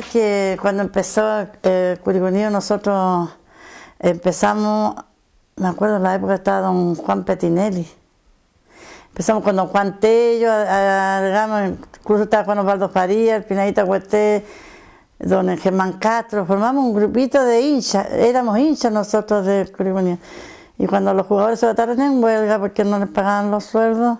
que cuando empezó eh, nosotros empezamos, me acuerdo en la época estaba don Juan Petinelli. Empezamos con don Juan Tello, incluso estaba Juan Osvaldo Faría, el Pinadita Huesté, don Germán Castro, formamos un grupito de hinchas, éramos hinchas nosotros de Curicunillo. Y cuando los jugadores se trataron en huelga porque no les pagaban los sueldos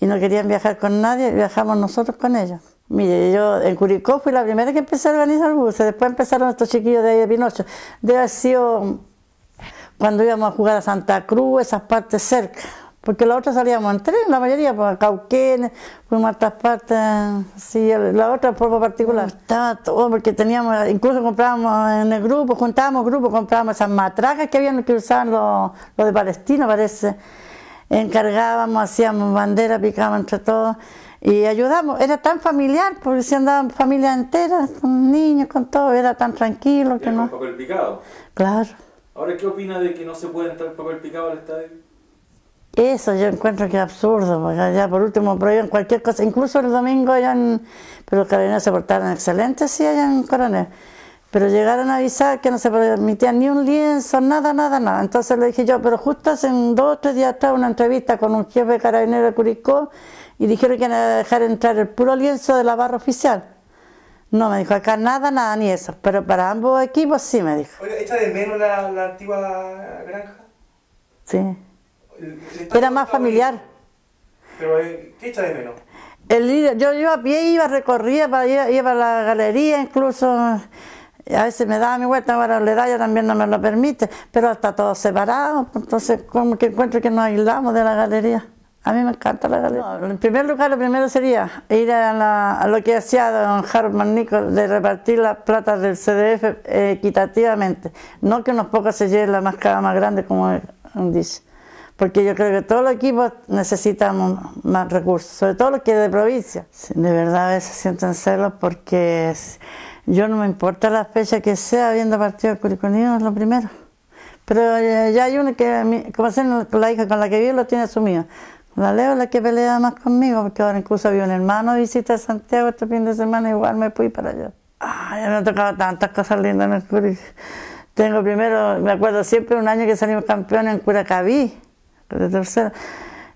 y no querían viajar con nadie, viajamos nosotros con ellos. Mire, yo en Curicó fui la primera que empecé a organizar buses, después empezaron estos chiquillos de ahí de Pinocho. Debe haber sido cuando íbamos a jugar a Santa Cruz, esas partes cerca, porque la otra salíamos en tren, la mayoría, por pues, Cauquenes, fuimos a otras partes, sí, la otra por particular. Estaba todo, oh, porque teníamos, incluso comprábamos en el grupo, juntábamos grupos, comprábamos esas matracas que habían que usar, los, los de Palestina, parece encargábamos, hacíamos bandera, picábamos entre todos y ayudamos. Era tan familiar, porque se andaban familias enteras, con niños, con todo, era tan tranquilo que no. papel picado? Claro. Ahora, ¿qué opina de que no se puede entrar papel picado al estadio? Eso yo encuentro que es absurdo, porque ya por último prohíben cualquier cosa, incluso el domingo allá en, pero los carabineros se portaron excelentes, sí, allá en Coronel pero llegaron a avisar que no se permitía ni un lienzo, nada, nada, nada. Entonces le dije yo, pero justo hace dos o tres días atrás una entrevista con un jefe carabinero de Curicó y dijeron que iban a dejar entrar el puro lienzo de la barra oficial. No, me dijo, acá nada, nada, ni eso. Pero para ambos equipos sí, me dijo. ¿Echa de menos la, antigua granja? Sí. Era más familiar. ¿Pero eh, qué echa de menos? El, yo iba a pie, iba recorría, iba a la galería, incluso a veces me da mi vuelta, ahora le da, ya también no me lo permite, pero está todo separado, entonces como que encuentro que nos aislamos de la galería. A mí me encanta la galería. en primer lugar, lo primero sería ir a, lo que hacía don Harold Manico de repartir las platas del CDF equitativamente, no que unos pocos se lleven la máscara más grande, como dice. Porque yo creo que todos los equipos necesitamos más recursos, sobre todo los que de provincia. De verdad a veces sienten celos porque... Yo no me importa la fecha que sea, habiendo partido no es lo primero. Pero eh, ya hay una que, como sé, la hija con la que vivo lo tiene asumido. La Leo es la que pelea más conmigo, porque ahora incluso había un hermano visita a Santiago este fin de semana, igual me fui para allá. Ah, ya me han tocado tantas cosas lindas en el Curic. Tengo primero, me acuerdo siempre un año que salimos campeón en Curacaví, de tercera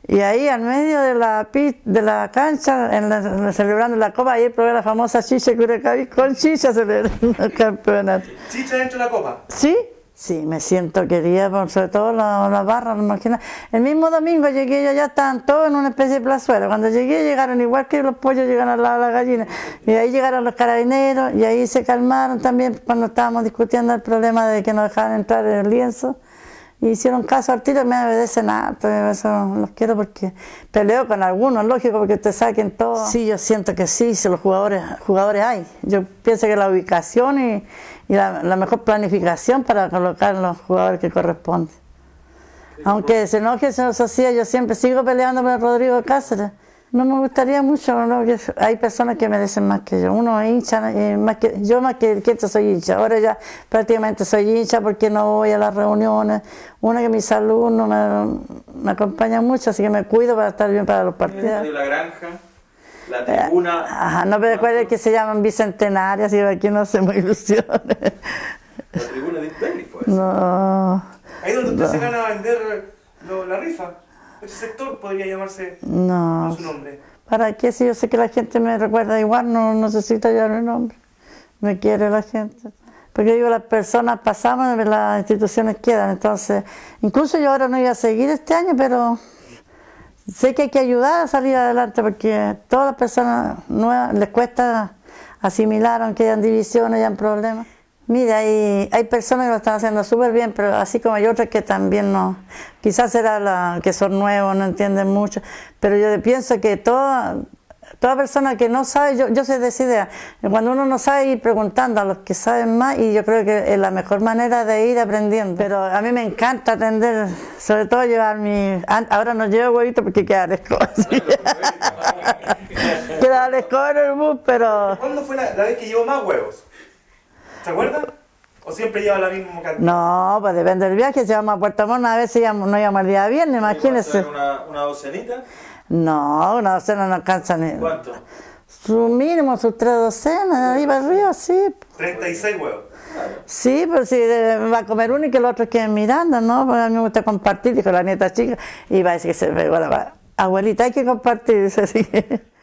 y ahí, al medio de la, de la cancha, en celebrando la copa, ahí probé la famosa chicha cabido Con chicha celebrando el campeonato. ¿Chicha dentro de la copa? Sí, sí, me siento querida, por sobre todo la, barras, barra, no imaginas. El mismo domingo llegué, yo ya estaban todos en una especie de plazuela. Cuando llegué, llegaron igual que los pollos llegan al lado de la gallina. Y ahí llegaron los carabineros, y ahí se calmaron también cuando estábamos discutiendo el problema de que no dejaban entrar el lienzo y hicieron caso al tiro y me obedecen nada, pues eso los quiero porque peleo con algunos, lógico, porque te saquen todo. Sí, yo siento que sí, si los jugadores, jugadores hay. Yo pienso que la ubicación y, la, mejor planificación para colocar los jugadores que corresponde. Aunque se enoje, señor Socia, yo siempre sigo peleando con Rodrigo Cáceres. No me gustaría mucho, hay personas que merecen más que yo. Uno es hincha, eh, más que, yo más que el soy hincha. Ahora ya prácticamente soy hincha porque no voy a las reuniones. una que mis alumnos me, me acompaña mucho, así que me cuido para estar bien para los partidos. la granja? La eh, tribuna. Ajá, no me acuerdo que se llaman bicentenarias y aquí no hacemos ilusiones. La tribuna de tenis, pues. No. Ahí donde usted se gana a vender la rifa. Ese sector podría llamarse no, su nombre. ¿Para qué? Si yo sé que la gente me recuerda igual, no necesito llamar el nombre. Me quiere la gente. Porque digo, las personas pasamos, las instituciones quedan. Entonces, incluso yo ahora no iba a seguir este año, pero sé que hay que ayudar a salir adelante porque todas las personas les cuesta asimilar, aunque hayan divisiones, hayan problemas. Mira, hay personas que lo están haciendo súper bien, pero así como hay otras que también no. Quizás será la que son nuevos, no entienden mucho, pero yo pienso que toda, toda persona que no sabe, yo, yo soy de esa idea, cuando uno no sabe ir preguntando a los que saben más y yo creo que es la mejor manera de ir aprendiendo. Pero a mí me encanta atender, sobre todo llevar mi... Ahora no llevo huevito porque queda lejos. queda en el bus, pero... ¿Cuándo fue la, la vez que llevo más huevos? ¿Se acuerda? ¿O siempre lleva la misma cantidad? No, pues depende del viaje. Si vamos a Puerto Montt, a veces no llevamos el día viernes, imagínense. Una, ¿Una docenita? No, una docena no alcanza ni. ¿Cuánto? Su mínimo, sus tres docenas, ahí va arriba, sí. 36 huevos. Sí, pues si va a comer uno y que el otro quede mirando, ¿no? Porque a mí me gusta compartir, con la nieta chica, y va a decir que se abuelita, hay que compartir, dice así que...